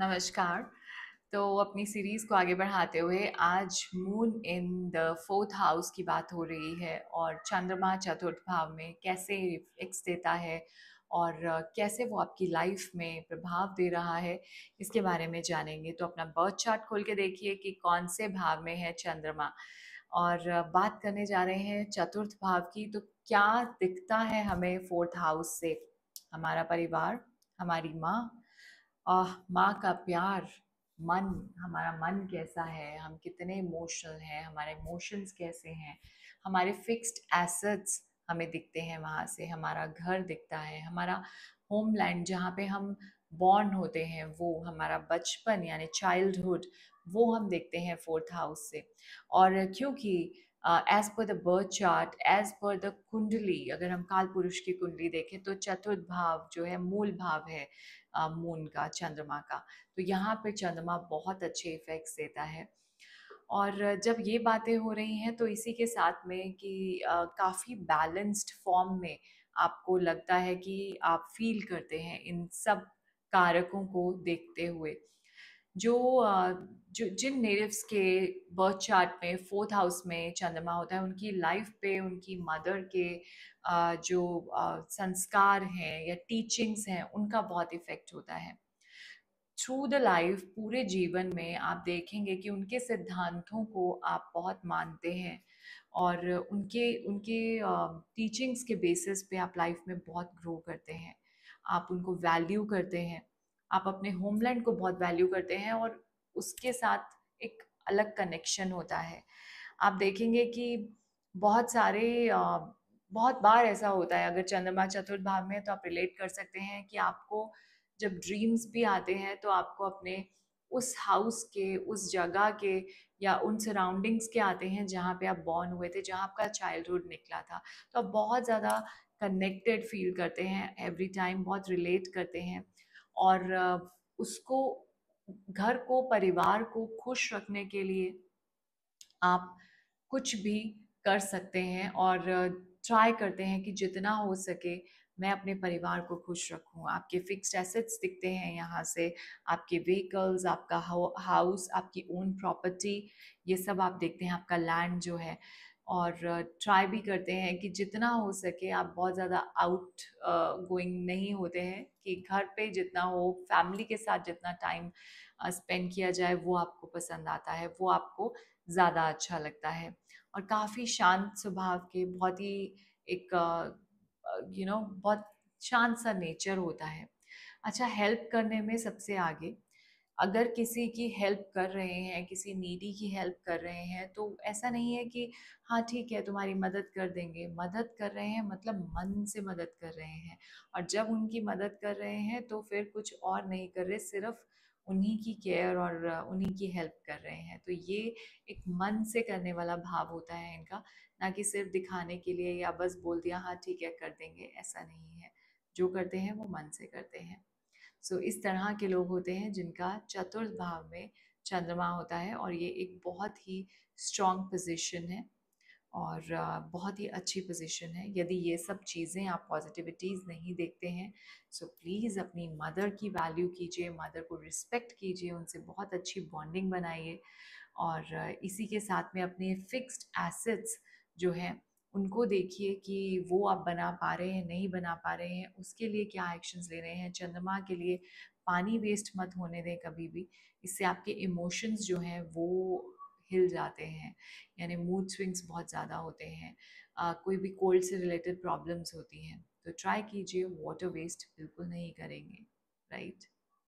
नमस्कार तो अपनी सीरीज को आगे बढ़ाते हुए आज moon in the fourth house की बात हो रही है और चंद्रमा चतुर्थ भाव में कैसे रिफ्लेक्स देता है और कैसे वो आपकी लाइफ में प्रभाव दे रहा है इसके बारे में जानेंगे तो अपना बर्थ चार्ट खोल के देखिए कि कौन से भाव में है चंद्रमा और बात करने जा रहे हैं चतुर्थ भाव की तो क्या दिखता है हमें फोर्थ हाउस से हमारा परिवार हमारी माँ आह माँ का प्यार मन हमारा मन कैसा है हम कितने इमोशनल हैं हमारे इमोशंस कैसे हैं हमारे फिक्स्ड एसेट्स हमें दिखते हैं वहाँ से हमारा घर दिखता है हमारा होमलैंड जहाँ पे हम बॉर्न होते हैं वो हमारा बचपन यानी चाइल्डहुड वो हम देखते हैं फोर्थ हाउस से और क्योंकि as per the birth chart as per the kundli अगर हम काल पुरुष की कुंडली देखें तो चतुर्थ भाव जो है मूल भाव है मून uh, का चंद्रमा का तो यहाँ पर चंद्रमा बहुत अच्छे इफेक्ट्स देता है और जब ये बातें हो रही हैं तो इसी के साथ में कि काफ़ी बैलेंस्ड फॉर्म में आपको लगता है कि आप फील करते हैं इन सब कारकों को देखते हुए जो जो जिन नेटिव्स के बर्थ चार्ट में फोर्थ हाउस में चंद्रमा होता है उनकी लाइफ पे उनकी मदर के जो संस्कार हैं या टीचिंग्स हैं उनका बहुत इफेक्ट होता है थ्रू द लाइफ पूरे जीवन में आप देखेंगे कि उनके सिद्धांतों को आप बहुत मानते हैं और उनके उनके टीचिंग्स के बेसिस पे आप लाइफ में बहुत ग्रो करते हैं आप उनको वैल्यू करते हैं आप अपने होमलैंड को बहुत वैल्यू करते हैं और उसके साथ एक अलग कनेक्शन होता है आप देखेंगे कि बहुत सारे बहुत बार ऐसा होता है अगर चंद्रमा चतुर्थ भाव में तो आप रिलेट कर सकते हैं कि आपको जब ड्रीम्स भी आते हैं तो आपको अपने उस हाउस के उस जगह के या उन सराउंडिंग्स के आते हैं जहाँ पे आप बॉर्न हुए थे जहाँ आपका चाइल्डहुड निकला था तो आप बहुत ज़्यादा कनेक्टेड फील करते हैं एवरी टाइम बहुत रिलेट करते हैं और उसको घर को परिवार को खुश रखने के लिए आप कुछ भी कर सकते हैं और ट्राई करते हैं कि जितना हो सके मैं अपने परिवार को खुश रखूं आपके फिक्स्ड एसेट्स दिखते हैं यहाँ से आपके व्हीकल्स आपका हाउस आपकी ओन प्रॉपर्टी ये सब आप देखते हैं आपका लैंड जो है और ट्राई भी करते हैं कि जितना हो सके आप बहुत ज़्यादा आउट गोइंग नहीं होते हैं कि घर पे जितना हो फैमिली के साथ जितना टाइम स्पेंड किया जाए वो आपको पसंद आता है वो आपको ज़्यादा अच्छा लगता है और काफ़ी शांत स्वभाव के बहुत ही एक यू नो बहुत शांत सा नेचर होता है अच्छा हेल्प करने में सबसे आगे अगर किसी की हेल्प कर रहे हैं किसी नीडी की हेल्प कर रहे हैं तो ऐसा नहीं है कि हाँ ठीक है तुम्हारी मदद कर देंगे मदद कर रहे हैं मतलब मन से मदद कर रहे हैं और जब उनकी मदद कर रहे हैं तो फिर कुछ और नहीं कर रहे सिर्फ उन्हीं की केयर और उन्हीं की हेल्प कर रहे हैं तो ये एक मन से करने वाला भाव होता है इनका ना कि सिर्फ दिखाने के लिए या बस बोल दिया हाँ ठीक है कर देंगे ऐसा नहीं है जो करते हैं वो मन से करते हैं सो इस तरह के लोग होते हैं जिनका चतुर्थ भाव में चंद्रमा होता है और ये एक बहुत ही स्ट्रॉन्ग पोजिशन है और बहुत ही अच्छी पोजीशन है यदि ये सब चीज़ें आप पॉजिटिविटीज़ नहीं देखते हैं सो प्लीज़ अपनी मदर की वैल्यू कीजिए मदर को रिस्पेक्ट कीजिए उनसे बहुत अच्छी बॉन्डिंग बनाइए और इसी के साथ में अपने फिक्स्ड एसेट्स जो हैं उनको देखिए कि वो आप बना पा रहे हैं नहीं बना पा रहे हैं उसके लिए क्या एक्शंस ले रहे हैं चंद्रमा के लिए पानी वेस्ट मत होने दें कभी भी इससे आपके इमोशंस जो हैं वो हिल जाते हैं यानी मूड स्विंग्स बहुत ज़्यादा होते हैं आ, कोई भी कोल्ड से रिलेटेड प्रॉब्लम्स होती हैं तो ट्राई कीजिए वाटर वेस्ट बिल्कुल नहीं करेंगे राइट right?